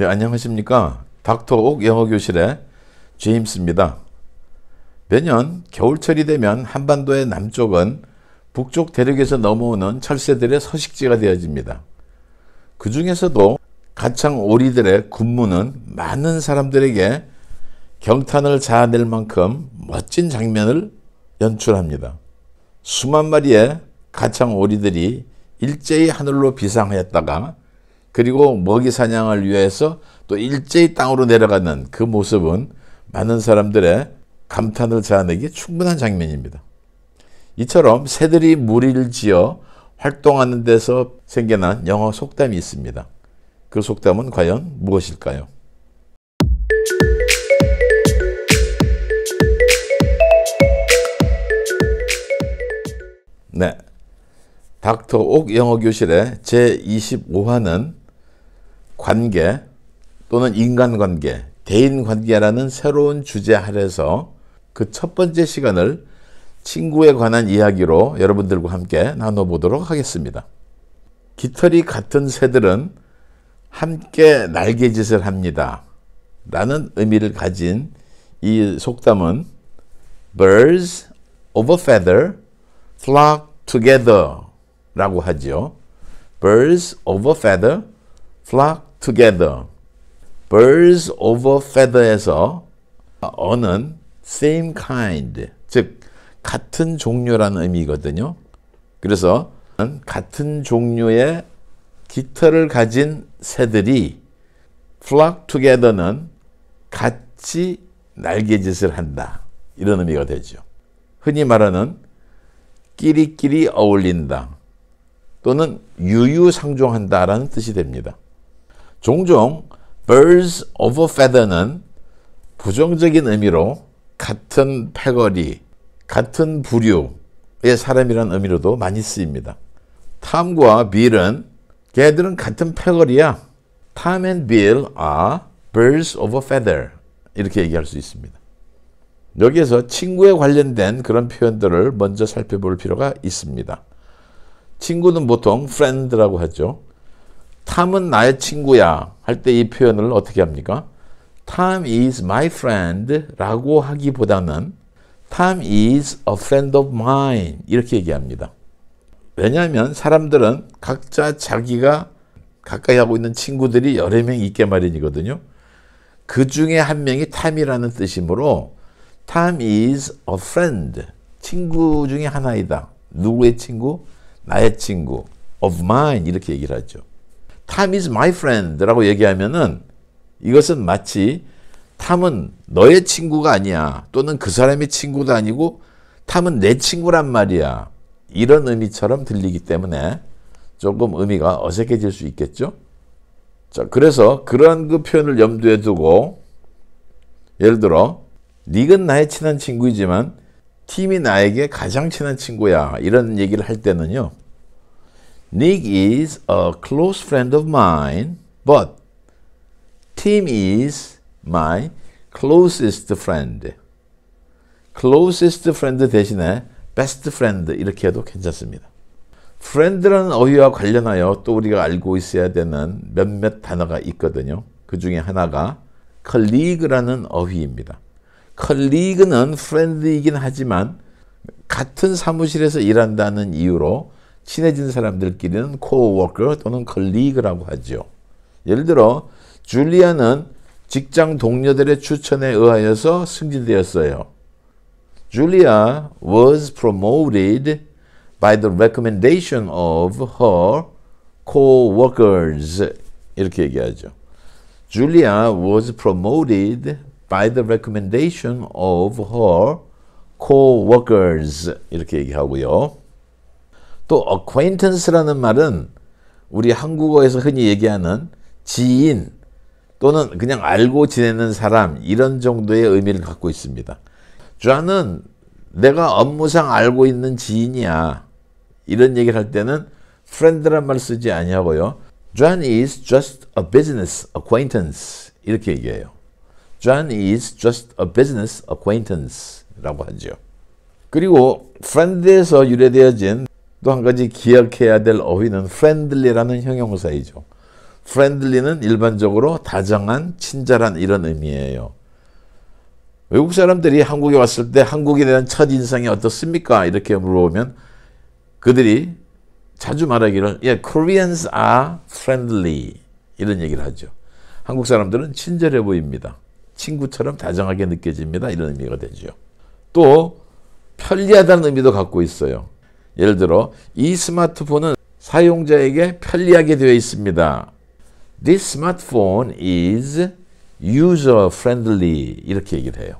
네, 안녕하십니까. 닥터 옥 영어교실의 제임스입니다. 매년 겨울철이 되면 한반도의 남쪽은 북쪽 대륙에서 넘어오는 철새들의 서식지가 되어집니다. 그 중에서도 가창 오리들의 군무는 많은 사람들에게 경탄을 자아낼 만큼 멋진 장면을 연출합니다. 수만 마리의 가창 오리들이 일제히 하늘로 비상하였다가 그리고 먹이 사냥을 위해서 또 일제히 땅으로 내려가는 그 모습은 많은 사람들의 감탄을 자아내기 충분한 장면입니다. 이처럼 새들이 무리를 지어 활동하는 데서 생겨난 영어 속담이 있습니다. 그 속담은 과연 무엇일까요? 네. 닥터 옥 영어 교실의 제25화는 관계 또는 인간관계, 대인관계라는 새로운 주제 아래서 그 첫 번째 시간을 친구에 관한 이야기로 여러분들과 함께 나눠보도록 하겠습니다. 깃털이 같은 새들은 함께 날개짓을 합니다. 라는 의미를 가진 이 속담은 birds of a feather flock together 라고 하지 birds of a feather flock together. birds over feather에서 어는 same kind, 즉 같은 종류라는 의미거든요. 그래서 같은 종류의 깃털을 가진 새들이 flock together는 같이 날개짓을 한다. 이런 의미가 되죠. 흔히 말하는 끼리끼리 어울린다 또는 유유상종한다라는 뜻이 됩니다. 종종 birds of a feather는 부정적인 의미로 같은 패거리, 같은 부류의 사람이라는 의미로도 많이 쓰입니다. 탐과 빌은 걔들은 같은 패거리야. Tom and Bill are birds of a feather 이렇게 얘기할 수 있습니다. 여기에서 친구에 관련된 그런 표현들을 먼저 살펴볼 필요가 있습니다. 친구는 보통 friend라고 하죠. 탐은 나의 친구야 할 때 이 표현을 어떻게 합니까? t i m is my friend 라고 하기보다는 t i m is a friend of mine 이렇게 얘기합니다. 왜냐하면 사람들은 각자 자기가 가까이 하고 있는 친구들이 여러 명 있게 마련이거든요. 그 중에 한 명이 t i m 이라는 뜻이므로 t i m is a friend. 친구 중에 하나이다. 누구의 친구? 나의 친구. of mine 이렇게 얘기를 하죠. time is my friend라고 얘기하면은 이것은 마치 탐은 너의 친구가 아니야. 또는 그 사람의 친구도 아니고 탐은 내 친구란 말이야. 이런 의미처럼 들리기 때문에 조금 의미가 어색해질 수 있겠죠? 자, 그래서 그런 그 표현을 염두에 두고 예를 들어 닉은 나의 친한 친구이지만 팀이 나에게 가장 친한 친구야. 이런 얘기를 할 때는요. Nick is a close friend of mine, but Tim is my closest friend. closest friend 대신에 best friend 이렇게 해도 괜찮습니다. friend라는 어휘와 관련하여 또 우리가 알고 있어야 되는 몇몇 단어가 있거든요. 그 중에 하나가 colleague라는 어휘입니다. colleague는 friend이긴 하지만 같은 사무실에서 일한다는 이유로 친해진 사람들끼리는 코워커 또는 걸리그라고 하죠. 예를 들어 줄리아는 직장 동료들의 추천에 의하여서 승진되었어요. Julia was promoted by the recommendation of her co-workers. 이렇게 얘기하죠. Julia was promoted by the recommendation of her co-workers. 이렇게 얘기하고요. 또 acquaintance라는 말은 우리 한국어에서 흔히 얘기하는 지인 또는 그냥 알고 지내는 사람 이런 정도의 의미를 갖고 있습니다. 좌는 내가 업무상 알고 있는 지인이야. 이런 얘기를 할 때는 friend란 말 쓰지 아니하고요. John is just a business acquaintance 이렇게 얘기해요. John is just a business acquaintance라고 하죠. 그리고 friend에서 유래되어진 또한 가지 기억해야 될 어휘는 friendly라는 형용사이죠. friendly는 일반적으로 다정한, 친절한 이런 의미예요. 외국 사람들이 한국에 왔을 때 한국에 대한 첫 인상이 어떻습니까? 이렇게 물어보면 그들이 자주 말하기를 예, Koreans are friendly 이런 얘기를 하죠. 한국 사람들은 친절해 보입니다. 친구처럼 다정하게 느껴집니다. 이런 의미가 되죠. 또 편리하다는 의미도 갖고 있어요. 예를 들어 이 스마트폰은 사용자에게 편리하게 되어 있습니다. This smartphone is user-friendly 이렇게 얘기를 해요.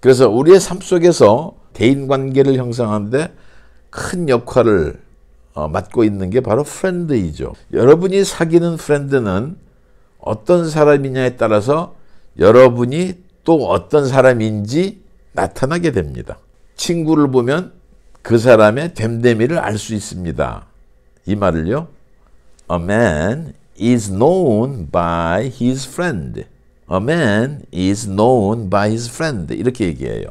그래서 우리의 삶 속에서 대인관계를 형성하는데 큰 역할을 어, 맡고 있는 게 바로 프렌드이죠. 여러분이 사귀는 프렌드는 어떤 사람이냐에 따라서 여러분이 또 어떤 사람인지 나타나게 됩니다. 친구를 보면 그 사람의 됨됨이를 알 수 있습니다. 이 말을요. A man is known by his friend. A man is known by his friend. 이렇게 얘기해요.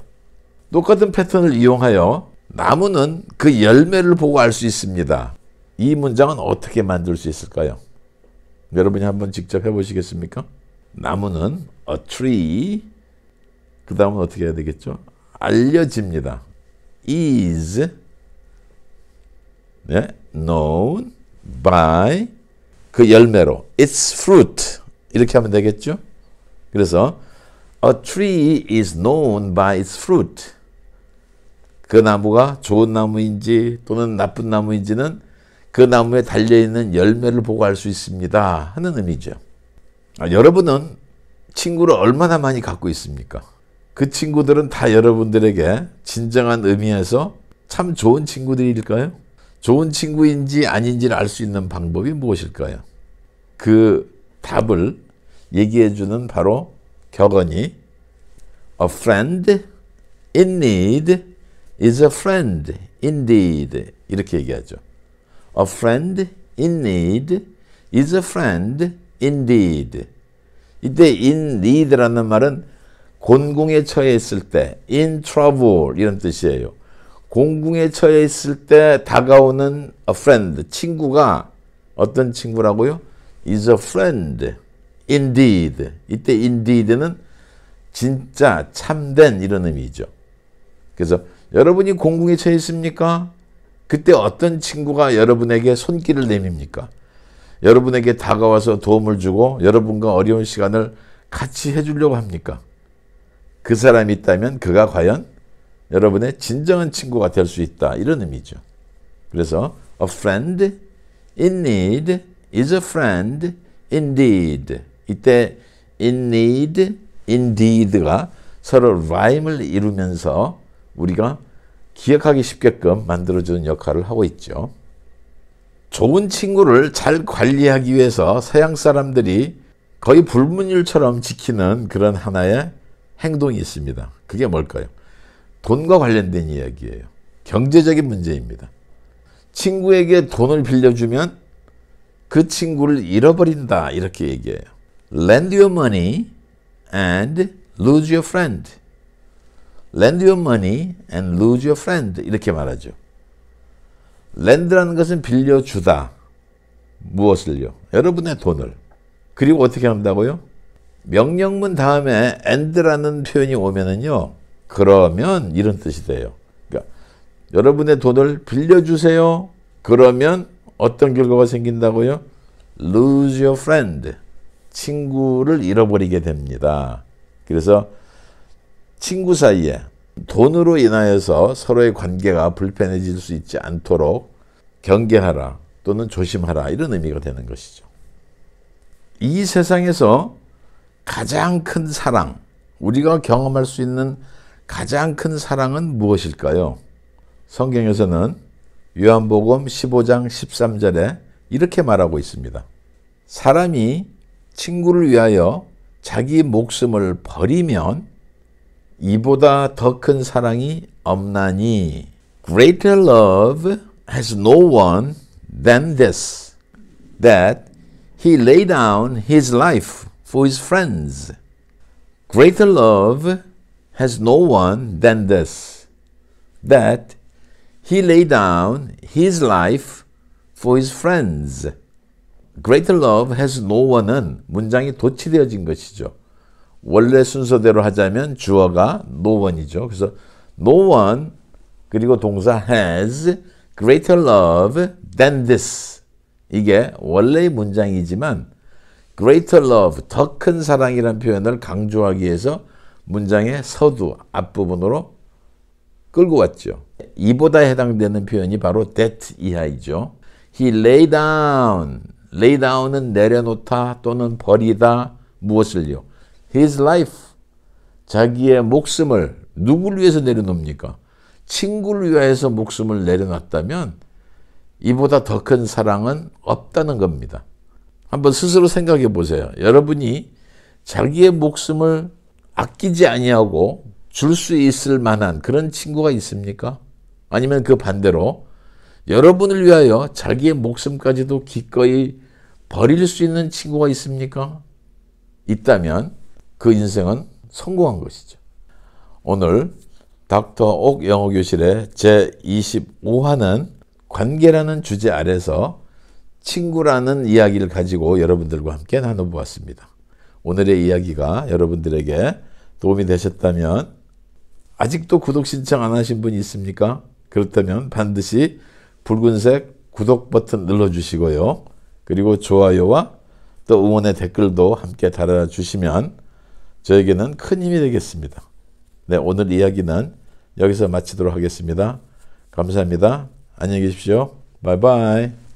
똑같은 패턴을 이용하여 나무는 그 열매를 보고 알 수 있습니다. 이 문장은 어떻게 만들 수 있을까요? 여러분이 한번 직접 해보시겠습니까? 나무는 a tree 그 다음은 어떻게 해야 되겠죠? 알려집니다. is 네? known by 그 열매로 its fruit 이렇게 하면 되겠죠? 그래서 a tree is known by its fruit 그 나무가 좋은 나무인지 또는 나쁜 나무인지는 그 나무에 달려있는 열매를 보고 알 수 있습니다 하는 의미죠. 아, 여러분은 친구를 얼마나 많이 갖고 있습니까? 그 친구들은 다 여러분들에게 진정한 의미에서 참 좋은 친구들일까요? 좋은 친구인지 아닌지를 알 수 있는 방법이 무엇일까요? 그 답을 얘기해주는 바로 격언이 A friend in need is a friend indeed 이렇게 얘기하죠. A friend in need is a friend indeed 이때 in need라는 말은 곤궁에 처해 있을 때 in trouble 이런 뜻이에요. 공궁에 처해 있을 때 다가오는 a friend 친구가 어떤 친구라고요? is a friend indeed 이때 indeed는 진짜 참된 이런 의미죠. 그래서 여러분이 공궁에 처해 있습니까? 그때 어떤 친구가 여러분에게 손길을 내밉니까? 여러분에게 다가와서 도움을 주고 여러분과 어려운 시간을 같이 해주려고 합니까? 그 사람이 있다면 그가 과연 여러분의 진정한 친구가 될 수 있다. 이런 의미죠. 그래서 a friend in need is a friend indeed. 이때 in need, indeed가 서로 라임을 이루면서 우리가 기억하기 쉽게끔 만들어주는 역할을 하고 있죠. 좋은 친구를 잘 관리하기 위해서 서양 사람들이 거의 불문율처럼 지키는 그런 하나의 행동이 있습니다. 그게 뭘까요? 돈과 관련된 이야기예요. 경제적인 문제입니다. 친구에게 돈을 빌려주면 그 친구를 잃어버린다 이렇게 얘기해요. Lend your money and lose your friend. Lend your money and lose your friend 이렇게 말하죠. 렌드라는 것은 빌려주다. 무엇을요? 여러분의 돈을. 그리고 어떻게 한다고요? 명령문 다음에 e n d 라는 표현이 오면은요. 그러면 이런 뜻이 돼요. 그러니까 여러분의 돈을 빌려주세요. 그러면 어떤 결과가 생긴다고요? lose your friend. 친구를 잃어버리게 됩니다. 그래서 친구 사이에 돈으로 인하여서 서로의 관계가 불편해질 수 있지 않도록 경계하라 또는 조심하라 이런 의미가 되는 것이죠. 이 세상에서 가장 큰 사랑, 우리가 경험할 수 있는 가장 큰 사랑은 무엇일까요? 성경에서는 요한복음 15장 13절에 이렇게 말하고 있습니다. 사람이 친구를 위하여 자기 목숨을 버리면 이보다 더 큰 사랑이 없나니 Greater love has no one than this that he lay down his life for his friends. Greater love has no one than this, that he lay down his life for his friends. Greater love has no one은 문장이 도치되어진 것이죠. 원래 순서대로 하자면 주어가 no one이죠. 그래서 no one 그리고 동사 has greater love than this. 이게 원래의 문장이지만 greater love, 더 큰사랑이라는 표현을 강조하기 위해서 문장의 서두 앞부분으로 끌고 왔죠. 이보다 해당되는 표현이 바로 that 이하이죠. He lay down. lay down은 내려놓다 또는 버리다 무엇을요? His life. 자기의 목숨을 누굴 위해서 내려놓습니까? 친구를 위해서 목숨을 내려놨다면 이보다 더 큰 사랑은 없다는 겁니다. 한번 스스로 생각해 보세요. 여러분이 자기의 목숨을 아끼지 아니하고 줄 수 있을 만한 그런 친구가 있습니까? 아니면 그 반대로 여러분을 위하여 자기의 목숨까지도 기꺼이 버릴 수 있는 친구가 있습니까? 있다면 그 인생은 성공한 것이죠. 오늘 닥터 옥 영어 교실의 제25화는 관계라는 주제 아래서 친구라는 이야기를 가지고 여러분들과 함께 나눠보았습니다. 오늘의 이야기가 여러분들에게 도움이 되셨다면 아직도 구독 신청 안 하신 분이 있습니까? 그렇다면 반드시 붉은색 구독 버튼 눌러주시고요. 그리고 좋아요와 또 응원의 댓글도 함께 달아주시면 저에게는 큰 힘이 되겠습니다. 네, 오늘 이야기는 여기서 마치도록 하겠습니다. 감사합니다. 안녕히 계십시오. 바이바이.